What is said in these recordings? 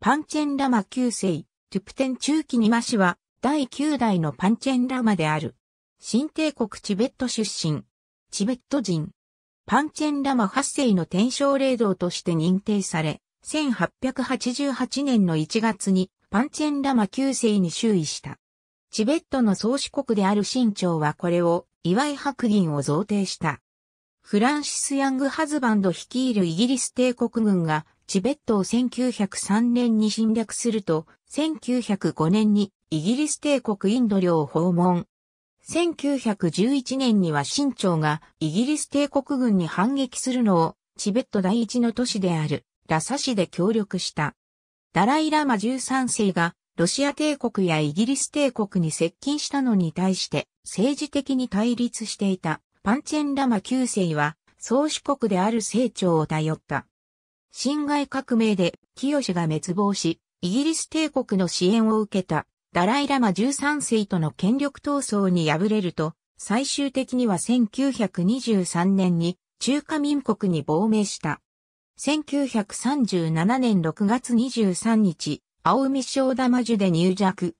パンチェンラマ9世、トゥプテン中期にマ氏は、第9代のパンチェンラマである。新帝国チベット出身。チベット人。パンチェンラマ8世の天正霊道として認定され、1888年の1月にパンチェンラマ9世に就位した。チベットの宗主国である清朝はこれを祝い白銀を贈呈した。フランシス・ヤング・ハズバンド率いるイギリス帝国軍がチベットを1903年に侵略すると、1905年にイギリス帝国インド領を訪問。1911年には新朝がイギリス帝国軍に反撃するのをチベット第一の都市であるラサ市で協力した。ダライラマ13世がロシア帝国やイギリス帝国に接近したのに対して政治的に対立していたパンチェンラマ9世は宗主国である成朝を頼った。辛亥革命で清が滅亡し、イギリス帝国の支援を受けたダライラマ13世との権力闘争に敗れると、最終的には1923年に中華民国に亡命した。1937年6月23日、青海小玉樹で入弱。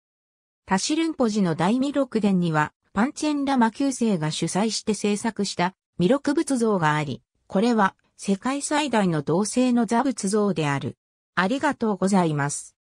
タシルンポジの大弥勒殿には、パンチェンラマ9世が主催して制作した弥勒仏像があり、これは世界最大の銅製の座仏像である。ありがとうございます。